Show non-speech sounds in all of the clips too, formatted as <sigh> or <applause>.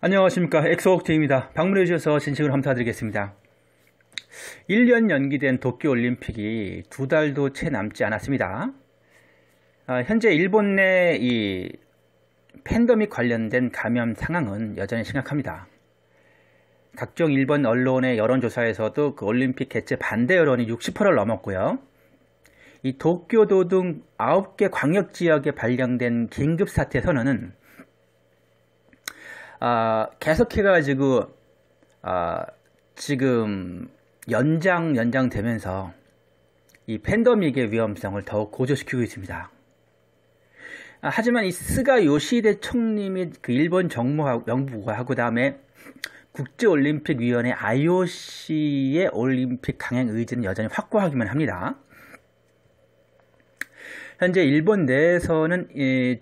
안녕하십니까 엑소옥트입니다. 방문해 주셔서 진심으로 감사드리겠습니다. 1년 연기된 도쿄올림픽이 두 달도 채 남지 않았습니다. 아, 현재 일본 내 이 팬덤이 관련된 감염 상황은 여전히 심각합니다. 각종 일본 언론의 여론조사에서도 그 올림픽 개최 반대 여론이 60%를 넘었고요. 이 도쿄도 등 9개 광역지역에 발령된 긴급사태 선언은 아, 계속해가지고 아, 지금 연장 연장되면서 이 팬더믹의 위험성을 더욱 고조시키고 있습니다. 아, 하지만 이 스가 요시대 총리 및 그 일본 정무하고 정부하고 다음에 국제올림픽위원회 IOC의 올림픽 강행 의지는 여전히 확고하기만 합니다. 현재 일본 내에서는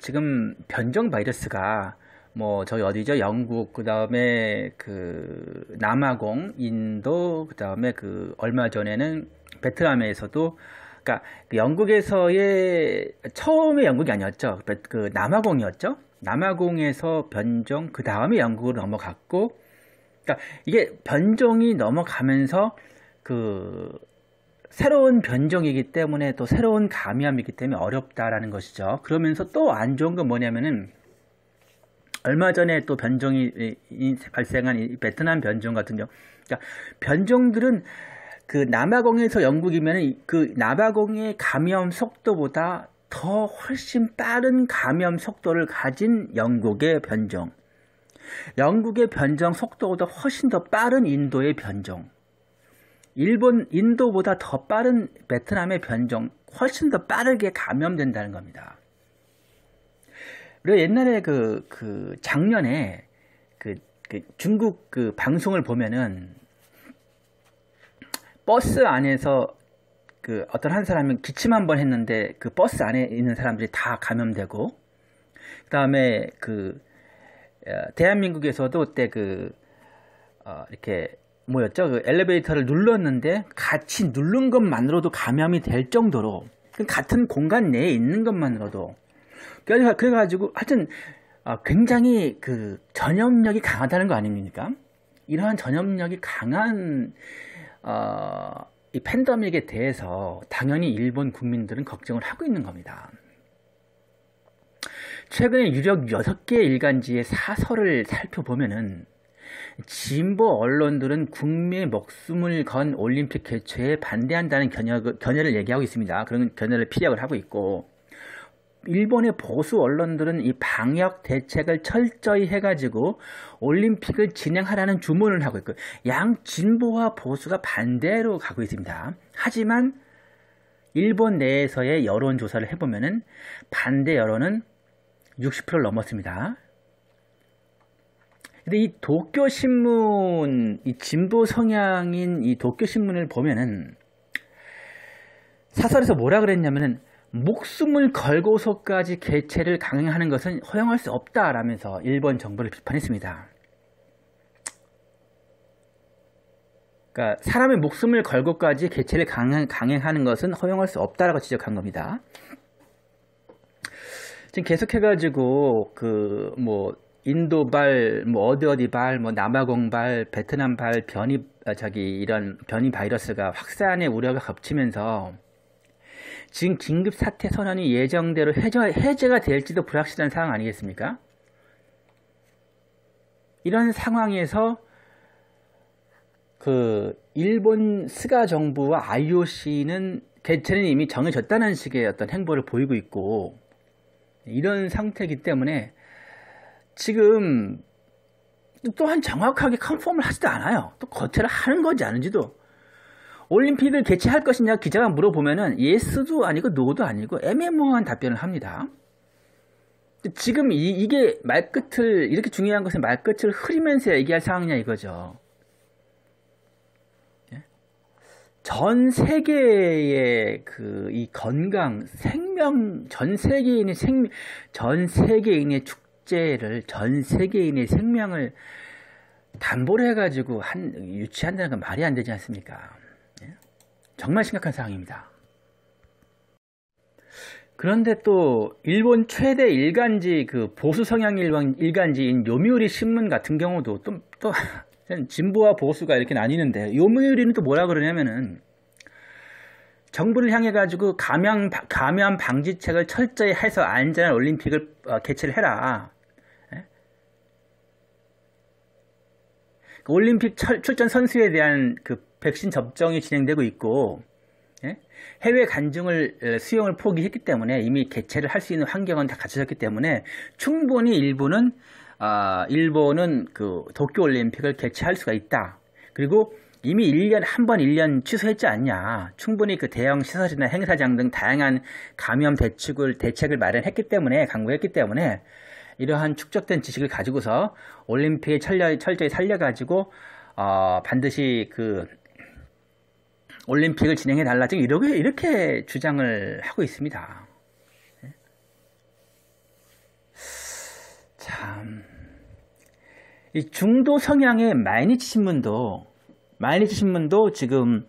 지금 변종 바이러스가 뭐저기 어디죠? 영국 그다음에 그 남아공, 인도 그다음에 그 얼마 전에는 베트남에서도 그러니까 영국에서의 처음에 영국이 아니었죠. 그 남아공이었죠. 남아공에서 변종 그 다음에 영국으로 넘어갔고 그러니까 이게 변종이 넘어가면서 그 새로운 변종이기 때문에 또 새로운 감염이기 때문에 어렵다라는 것이죠. 그러면서 또 안 좋은 건 뭐냐면은 얼마 전에 또 변종이 발생한 베트남 변종 같은 경우 그러니까 변종들은 그 남아공에서 영국이면 그 남아공의 감염 속도보다 더 훨씬 빠른 감염 속도를 가진 영국의 변종 영국의 변종 속도보다 훨씬 더 빠른 인도의 변종 일본 인도보다 더 빠른 베트남의 변종 훨씬 더 빠르게 감염된다는 겁니다. 그리고 옛날에 그, 그, 작년에 그, 그 중국 그 방송을 보면은 버스 안에서 그 어떤 한 사람은 기침 한 번 했는데 그 버스 안에 있는 사람들이 다 감염되고 그 다음에 어, 그 대한민국에서도 때그 어, 이렇게 뭐였죠? 그 엘리베이터를 눌렀는데 같이 누른 것만으로도 감염이 될 정도로 그 같은 공간 내에 있는 것만으로도 그래가지고 하여튼 아, 굉장히 그 전염력이 강하다는 거 아닙니까? 이러한 전염력이 강한 어, 이 팬데믹에 대해서 당연히 일본 국민들은 걱정을 하고 있는 겁니다. 최근에 유력 6개 일간지의 사설을 살펴보면은 진보 언론들은 국민의 목숨을 건 올림픽 개최에 반대한다는 견해, 견해를 얘기하고 있습니다. 그런 견해를 피력을 하고 있고 일본의 보수 언론들은 이 방역 대책을 철저히 해가지고 올림픽을 진행하라는 주문을 하고 있고 양 진보와 보수가 반대로 가고 있습니다. 하지만 일본 내에서의 여론 조사를 해보면은 반대 여론은 60%를 넘었습니다. 근데 이 도쿄 신문 이 진보 성향인 이 도쿄 신문을 보면은 사설에서 뭐라 그랬냐면은 목숨을 걸고서까지 개최를 강행하는 것은 허용할 수 없다라면서 일본 정부를 비판했습니다. 그러니까 사람의 목숨을 걸고까지 개최를 강행, 하는 것은 허용할 수 없다라고 지적한 겁니다. 지금 계속해가지고 그 뭐 인도발, 뭐 어디 어디 발, 뭐 남아공 발, 베트남 발 변이 아, 저기 이런 변이 바이러스가 확산의 우려가 겹치면서 지금 긴급 사태 선언이 예정대로 해제, 가 될지도 불확실한 상황 아니겠습니까? 이런 상황에서 그 일본 스가 정부와 IOC는 개최는 이미 정해졌다는 식의 어떤 행보를 보이고 있고 이런 상태이기 때문에 지금 또한 정확하게 컨펌을 하지도 않아요. 또거체를 하는 건지 아닌지도 올림픽을 개최할 것이냐 기자가 물어보면은 예스도 아니고 노도 아니고 애매모호한 답변을 합니다. 지금 이, 게 말끝을 이렇게 중요한 것은 말끝을 흐리면서 얘기할 상황이냐 이거죠. 예? 전 세계의 그 이 건강 생명 전 세계인의 생전 전 세계인의 축제를 전 세계인의 생명을 담보로 해가지고 한 유치한다는 건 말이 안 되지 않습니까? 정말 심각한 상황입니다. 그런데 또 일본 최대 일간지 그 보수 성향 일간지인 요미우리 신문 같은 경우도 또, 또 <laughs> 진보와 보수가 이렇게 나뉘는데 요미우리는 또 뭐라 그러냐면은 정부를 향해 가지고 감염 감염 방지책을 철저히 해서 안전한 올림픽을 어, 개최를 해라. 예? 그 올림픽 출전 선수에 대한 그 백신 접종이 진행되고 있고 예? 해외 간증을 어, 수용을 포기했기 때문에 이미 개최를 할 수 있는 환경은 다 갖춰졌기 때문에 충분히 일본은 아, 일본은 그 도쿄 올림픽을 개최할 수가 있다. 그리고 이미 1년 한 번 1년 취소했지 않냐. 충분히 그 대형 시설이나 행사장 등 다양한 감염 대책을 대책을 마련했기 때문에 강구했기 때문에 이러한 축적된 지식을 가지고서 올림픽에 철저, 철저히 살려가지고 어, 반드시 그 올림픽을 진행해 달라 지금 이렇게 이렇게 주장을 하고 있습니다. 네. 참, 이 중도 성향의 마이니치 신문도 마이니치 신문도 지금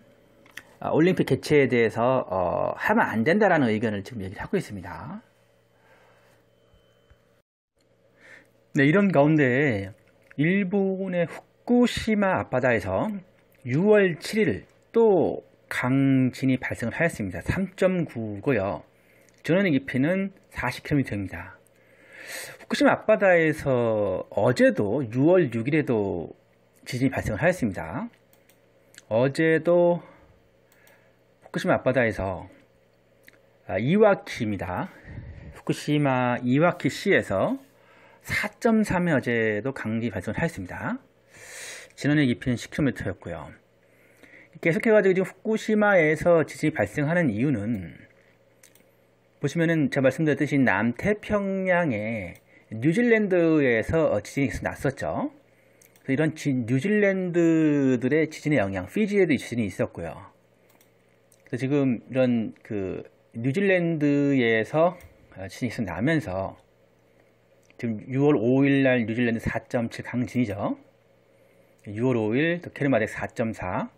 아, 올림픽 개최에 대해서 어, 하면 안 된다라는 의견을 지금 얘기를 하고 있습니다. 네, 이런 가운데 일본의 후쿠시마 앞바다에서 6월 7일 또 강진이 발생을 하였습니다. 3.9고요. 전원의 깊이는 40km입니다. 후쿠시마 앞바다에서 어제도 6월 6일에도 지진이 발생을 하였습니다. 어제도 후쿠시마 앞바다에서 아, 이와키입니다. 후쿠시마 이와키 시에서 4.3의 어제도 강진이 발생을 하였습니다. 진원의 깊이는 10km였고요. 계속해가지고 지금 후쿠시마에서 지진이 발생하는 이유는 보시면은 제가 말씀드렸듯이 남태평양에 뉴질랜드에서 어, 지진이 계속 났었죠. 그래서 이런 지, 뉴질랜드들의 지진의 영향, 피지에도 지진이 있었고요. 그래서 지금 이런 그 뉴질랜드에서 어, 지진이 계속 나면서 지금 6월 5일 날 뉴질랜드 4.7 강진이죠. 6월 5일 또 케르마덱 4.4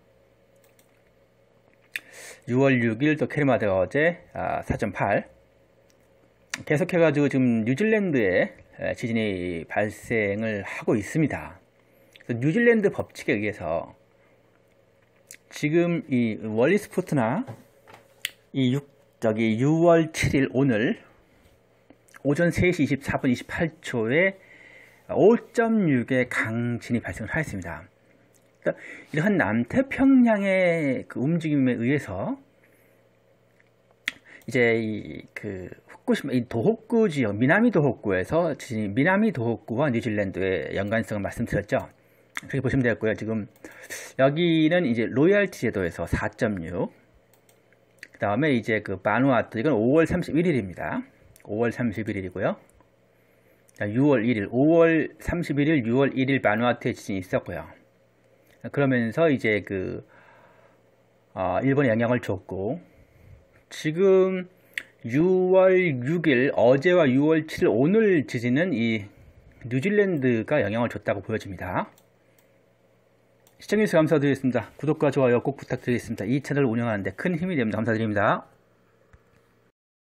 6월 6일 더 캐리마드가 어제 4.8 아, 계속해가지고 지금 뉴질랜드에 지진이 발생을 하고 있습니다. 뉴질랜드 법칙에 의해서 지금 이월리스포트나이 6, 저기 6월 7일 오늘 오전 3시 24분 28초에 5.6의 강진이 발생을 하였습니다. 그래서 이러한 남태평양의 그 움직임에 의해서 이제 이그 후쿠시마 이 도호쿠 지역 미나미 도호쿠에서 미나미 도호쿠와 뉴질랜드의 연관성을 말씀드렸죠. 그렇게 보시면 되겠고요. 지금 여기는 이제 로열티 제도에서 4.6, 그 다음에 이제 그바누아트 이건 5월 31일입니다. 5월 31일이고요. 6월 1일, 5월 31일, 6월 1일 바누아트에 지진이 있었고요. 그러면서 이제 그 아, 어, 일본에 영향을 줬고 지금 6월 6일 어제와 6월 7일 오늘 지진은 이 뉴질랜드가 영향을 줬다고 보여집니다. 시청해주셔서 감사드리겠습니다. 구독과 좋아요 꼭 부탁드리겠습니다. 이 채널 을 운영하는데 큰 힘이 됩니다. 감사드립니다.